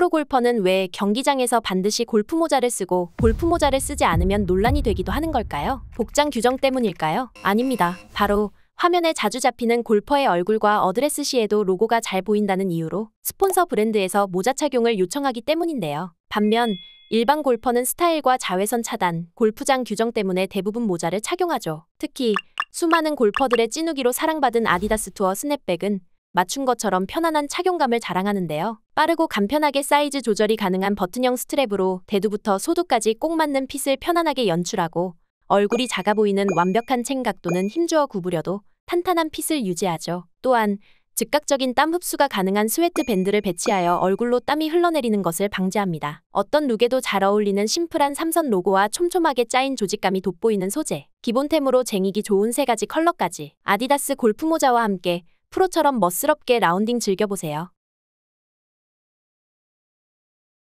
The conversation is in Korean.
프로골퍼는 왜 경기장에서 반드시 골프모자를 쓰고 골프모자를 쓰지 않으면 논란이 되기도 하는 걸까요? 복장 규정 때문일까요? 아닙니다. 바로 화면에 자주 잡히는 골퍼의 얼굴과 어드레스 시에도 로고가 잘 보인다는 이유로 스폰서 브랜드에서 모자 착용을 요청하기 때문인데요. 반면 일반 골퍼는 스타일과 자외선 차단, 골프장 규정 때문에 대부분 모자를 착용하죠. 특히 수많은 골퍼들의 찐우기로 사랑받은 아디다스 투어 스냅백은 맞춘 것처럼 편안한 착용감을 자랑하는데요. 빠르고 간편하게 사이즈 조절이 가능한 버튼형 스트랩으로 대두부터 소두까지 꼭 맞는 핏을 편안하게 연출하고 얼굴이 작아 보이는 완벽한 챙각 또는 힘주어 구부려도 탄탄한 핏을 유지하죠. 또한 즉각적인 땀 흡수가 가능한 스웨트 밴드를 배치하여 얼굴로 땀이 흘러내리는 것을 방지합니다. 어떤 룩에도 잘 어울리는 심플한 삼선 로고와 촘촘하게 짜인 조직감이 돋보이는 소재, 기본템으로 쟁이기 좋은 세 가지 컬러까지 아디다스 골프 모자와 함께 프로처럼 멋스럽게 라운딩 즐겨보세요.